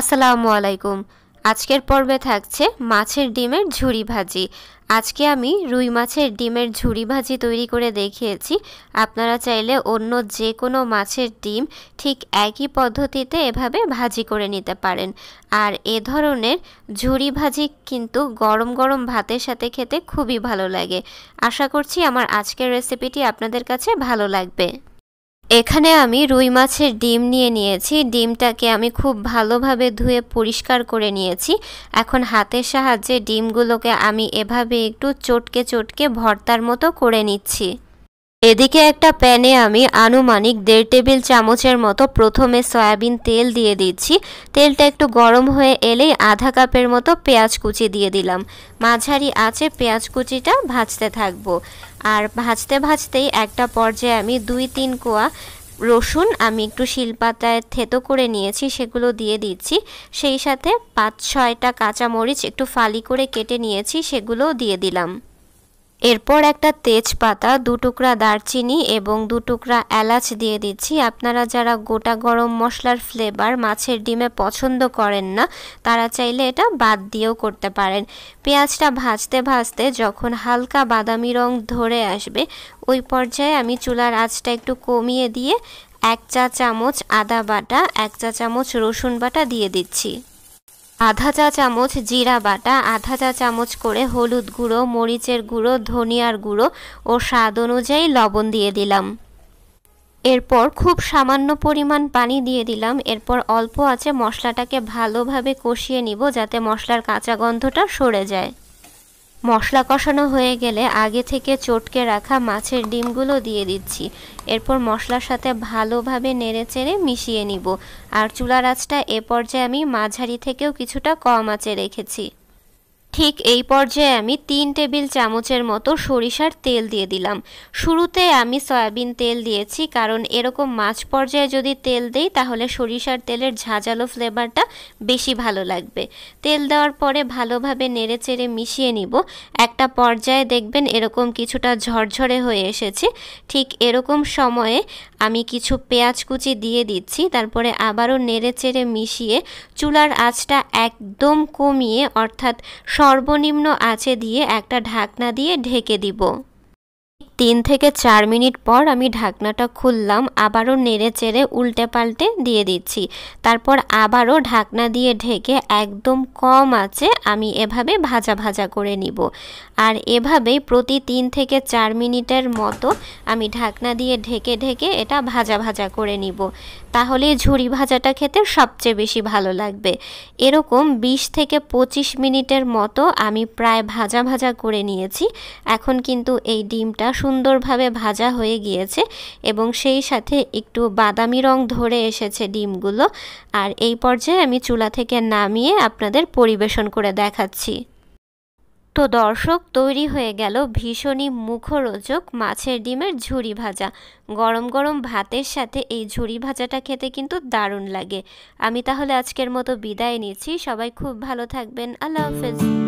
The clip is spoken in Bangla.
আসসালামু আলাইকুম আজকের পর্বে থাকছে মাছের ডিমের ঝুড়ি ভাজি আজকে আমি রুই মাছের ডিমের ঝুড়ি ভাজি তৈরি করে দেখিয়েছি আপনারা চাইলে অন্য যে কোনো মাছের ডিম ঠিক একই পদ্ধতিতে এভাবে ভাজি করে নিতে পারেন আর এ ধরনের ঝুড়ি ভাজি কিন্তু গরম গরম ভাতের সাথে খেতে খুবই ভালো লাগে আশা করছি আমার আজকের রেসিপিটি আপনাদের কাছে ভালো লাগবে এখানে আমি রুই মাছের ডিম নিয়ে নিয়েছি ডিমটাকে আমি খুব ভালোভাবে ধুয়ে পরিষ্কার করে নিয়েছি এখন হাতের সাহায্যে ডিমগুলোকে আমি এভাবে একটু চটকে চটকে ভর্তার মতো করে নিচ্ছি এদিকে একটা প্যানে আমি আনুমানিক দেড় টেবিল চামচের মতো প্রথমে সয়াবিন তেল দিয়ে দিচ্ছি তেলটা একটু গরম হয়ে এলেই আধা কাপের মতো পেঁয়াজ কুচি দিয়ে দিলাম মাঝারি আছে পেঁয়াজ কুচিটা ভাজতে থাকবো আর ভাজতে ভাজতেই একটা পর্যায়ে আমি দুই তিন কোয়া রসুন আমি একটু শিলপাতায় থেতো করে নিয়েছি সেগুলো দিয়ে দিচ্ছি সেই সাথে পাঁচ ছয়টা কাঁচামরিচ একটু ফালি করে কেটে নিয়েছি সেগুলোও দিয়ে দিলাম এরপর একটা তেজপাতা দু টুকরা দারচিনি এবং দু টুকরা এলাচ দিয়ে দিচ্ছি আপনারা যারা গোটা গরম মশলার ফ্লেভার মাছের ডিমে পছন্দ করেন না তারা চাইলে এটা বাদ দিয়েও করতে পারেন পেঁয়াজটা ভাজতে ভাজতে যখন হালকা বাদামি রং ধরে আসবে ওই পর্যায়ে আমি চুলার আঁচটা একটু কমিয়ে দিয়ে এক চা চামচ আদা বাটা এক চা চামচ রসুন বাটা দিয়ে দিচ্ছি আধা চা চামচ জিরা বাটা আধা চা চামচ করে হলুদ গুঁড়ো মরিচের গুঁড়ো ধনিয়ার গুঁড়ো ও স্বাদ অনুযায়ী লবণ দিয়ে দিলাম এরপর খুব সামান্য পরিমাণ পানি দিয়ে দিলাম এরপর অল্প আছে মশলাটাকে ভালোভাবে কষিয়ে নিব যাতে মশলার কাঁচা গন্ধটা সরে যায় মশলা কষানো হয়ে গেলে আগে থেকে চটকে রাখা মাছের ডিমগুলো দিয়ে দিচ্ছি এরপর মশলার সাথে ভালোভাবে নেড়েচেড়ে মিশিয়ে নিব আর চুলার আঁচটা এ পর্যায়ে আমি মাঝারি থেকেও কিছুটা কম আঁচে রেখেছি ঠিক এই পর্যায়ে আমি তিন টেবিল চামচের মতো সরিষার তেল দিয়ে দিলাম শুরুতে আমি সয়াবিন তেল দিয়েছি কারণ এরকম মাছ পর্যায়ে যদি তেল দেই তাহলে সরিষার তেলের ঝাঁঝালো ফ্লেভারটা বেশি ভালো লাগবে তেল দেওয়ার পরে ভালোভাবে নেড়েচেড়ে মিশিয়ে নিব একটা পর্যায়ে দেখবেন এরকম কিছুটা ঝরঝরে হয়ে এসেছে ঠিক এরকম সময়ে আমি কিছু পেঁয়াজ কুচি দিয়ে দিচ্ছি তারপরে আবারও নেড়েচেড়ে মিশিয়ে চুলার আঁচটা একদম কমিয়ে অর্থাৎ সর্বনিম্ন আঁচে দিয়ে একটা ঢাকনা দিয়ে ঢেকে দিব তিন থেকে চার মিনিট পর আমি ঢাকনাটা খুললাম আবারও নেড়ে চেড়ে উল্টে পাল্টে দিয়ে দিচ্ছি তারপর আবারও ঢাকনা দিয়ে ঢেকে একদম কম আছে আমি এভাবে ভাজা ভাজা করে নিব আর এভাবেই প্রতি তিন থেকে চার মিনিটের মতো আমি ঢাকনা দিয়ে ঢেকে ঢেকে এটা ভাজা ভাজা করে নিব তাহলে ঝুড়ি ভাজাটা খেতে সবচেয়ে বেশি ভালো লাগবে এরকম ২০ থেকে ২৫ মিনিটের মতো আমি প্রায় ভাজা ভাজা করে নিয়েছি এখন কিন্তু এই ডিমটা সুন্দরভাবে ভাজা হয়ে গিয়েছে এবং সেই সাথে একটু বাদামি রং ধরে এসেছে ডিমগুলো আর এই পর্যায়ে আমি চুলা থেকে নামিয়ে আপনাদের পরিবেশন করে দেখাচ্ছি তো দর্শক তৈরি হয়ে গেল ভীষণই মুখরোচক মাছের ডিমের ঝুরি ভাজা গরম গরম ভাতের সাথে এই ঝুরি ভাজাটা খেতে কিন্তু দারুণ লাগে আমি তাহলে আজকের মতো বিদায় নিচ্ছি সবাই খুব ভালো থাকবেন আল্লাহ হাফেজ